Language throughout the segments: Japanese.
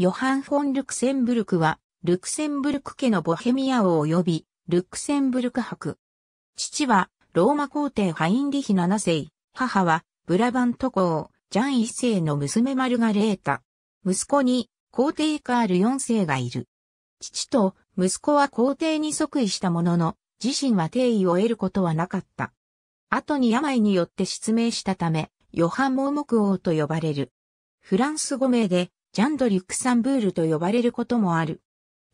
ヨハン・フォン・ルクセンブルクは、ルクセンブルク家のボヘミア王及び、ルクセンブルク博。父は、ローマ皇帝ハインリヒ七世、母は、ブラバント公、ジャン一世の娘マルガレータ。息子に、皇帝カール四世がいる。父と息子は皇帝に即位したものの、自身は帝位を得ることはなかった。後に病によって失明したため、ヨハン盲目王と呼ばれる。フランス語名で、ジャンド・リュクサンブールと呼ばれることもある。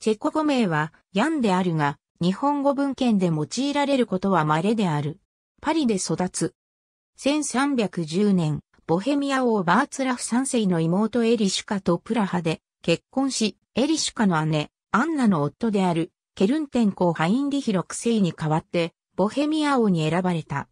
チェコ語名は、ヤンであるが、日本語文献で用いられることは稀である。パリで育つ。1310年、ボヘミア王バーツラフ三世の妹エリシュカとプラハで結婚し、エリシュカの姉、アンナの夫である、ケルンテン公ハインリヒ6世に代わって、ボヘミア王に選ばれた。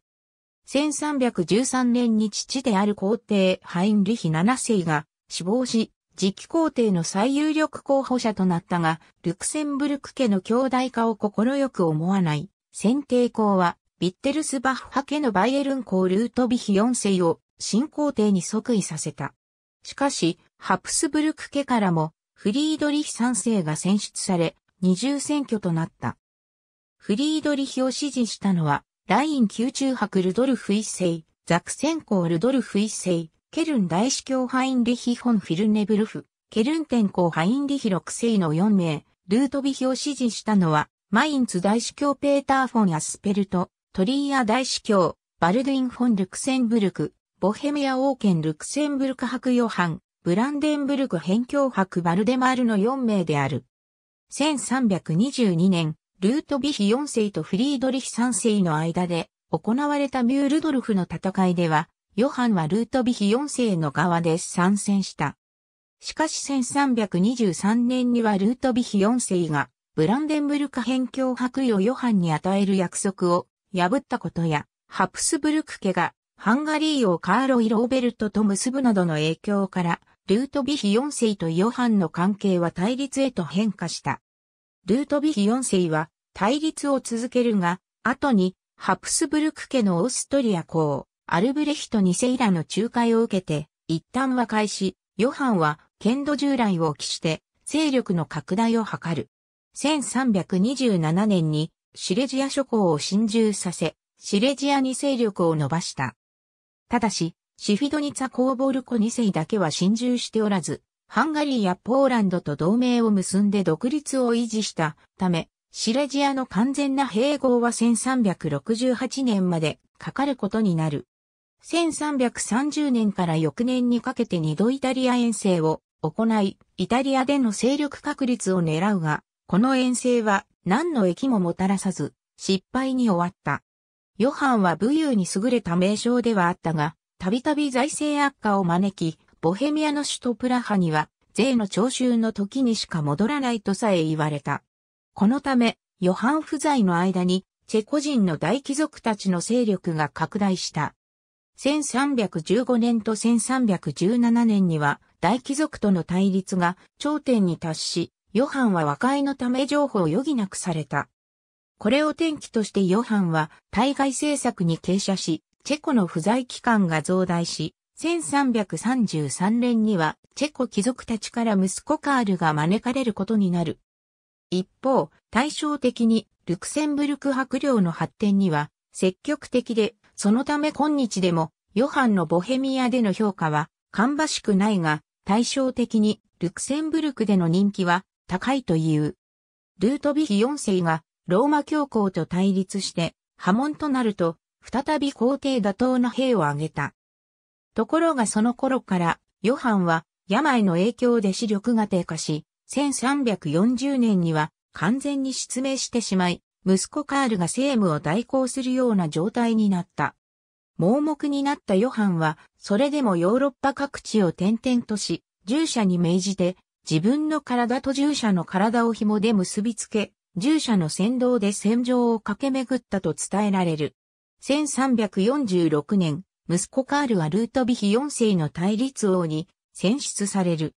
1313年に父である皇帝ハインリヒ7世が死亡し、次期皇帝の最有力候補者となったが、ルクセンブルク家の兄弟化を快く思わない。選定校は、ビッテルスバッハ家のバイエルン公ルートビヒ4世を新皇帝に即位させた。しかし、ハプスブルク家からも、フリードリヒ3世が選出され、二重選挙となった。フリードリヒを支持したのは、ライン宮中博ルドルフ一世、ザクセン公ルドルフ一世、ケルン大司教ハインリヒ・ォン・フィルネブルフ、ケルン天皇ハインリヒ6世の4名、ルートビヒを支持したのは、マインツ大司教ペーター・フォン・アスペルト、トリーア大司教、バルドゥイン・フォン・ルクセンブルク、ボヘミア王権ルクセンブルク伯ヨハン、ブランデンブルク辺境伯バルデマールの4名である。1322年、ルートビヒ4世とフリードリヒ3世の間で行われたミュールドルフの戦いでは、ヨハンはルートヴィヒ4世の側で参戦した。しかし1323年にはルートヴィヒ4世がブランデンブルク辺境白衣をヨハンに与える約束を破ったことや、ハプスブルク家がハンガリーをカーロイ・ローベルトと結ぶなどの影響から、ルートヴィヒ4世とヨハンの関係は対立へと変化した。ルートヴィヒ4世は対立を続けるが、後にハプスブルク家のオーストリア公、アルブレヒト2世らの仲介を受けて、一旦和解し、ヨハンは、剣道従来を期して、勢力の拡大を図る。1327年に、シレジア諸侯を侵入させ、シレジアに勢力を伸ばした。ただし、シフィドニツァ・コーボルコ2世だけは侵入しておらず、ハンガリーやポーランドと同盟を結んで独立を維持したため、シレジアの完全な併合は1368年までかかることになる。1330年から翌年にかけて2度イタリア遠征を行い、イタリアでの勢力確立を狙うが、この遠征は何の益ももたらさず、失敗に終わった。ヨハンは武勇に優れた名称ではあったが、たびたび財政悪化を招き、ボヘミアの首都プラハには、税の徴収の時にしか戻らないとさえ言われた。このため、ヨハン不在の間に、チェコ人の大貴族たちの勢力が拡大した。1315年と1317年には大貴族との対立が頂点に達し、ヨハンは和解のため情報を余儀なくされた。これを転機としてヨハンは対外政策に傾斜し、チェコの不在期間が増大し、1333年にはチェコ貴族たちから息子カールが招かれることになる。一方、対照的にルクセンブルク白領の発展には積極的でそのため今日でも、ヨハンのボヘミアでの評価は、芳しくないが、対照的に、ルクセンブルクでの人気は、高いという。ルートビヒ4世が、ローマ教皇と対立して、波紋となると、再び皇帝打倒の兵を挙げた。ところがその頃から、ヨハンは、病の影響で視力が低下し、1340年には完全に失明してしまい、息子カールが政務を代行するような状態になった。盲目になったヨハンは、それでもヨーロッパ各地を転々とし、従者に命じて、自分の体と従者の体を紐で結びつけ、従者の先導で戦場を駆け巡ったと伝えられる。1346年、息子カールはルートビヒ4世の対立王に選出される。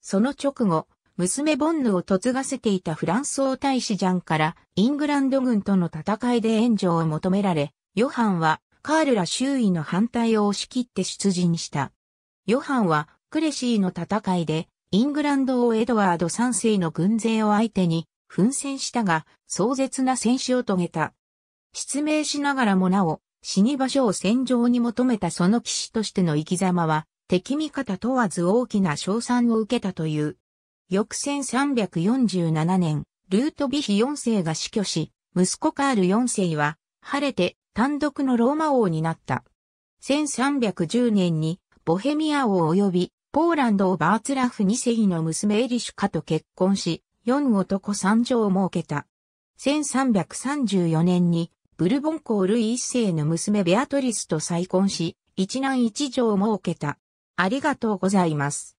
その直後、娘ボンヌを嫁がせていたフランス王太子ジャンからイングランド軍との戦いで援助を求められ、ヨハンはカールら周囲の反対を押し切って出陣した。ヨハンはクレシーの戦いでイングランド王エドワード3世の軍勢を相手に奮戦したが壮絶な戦死を遂げた。失明しながらもなお死に場所を戦場に求めたその騎士としての生き様は敵味方問わず大きな賞賛を受けたという。翌1347年、ルートヴィヒ4世が死去し、息子カール4世は、晴れて単独のローマ王になった。1310年に、ボヘミア王及び、ポーランドをバーツラフ2世の娘エリシュカと結婚し、4男3女を設けた。1334年に、ブルボン公ルイ1世の娘ベアトリスと再婚し、一男一女を設けた。ありがとうございます。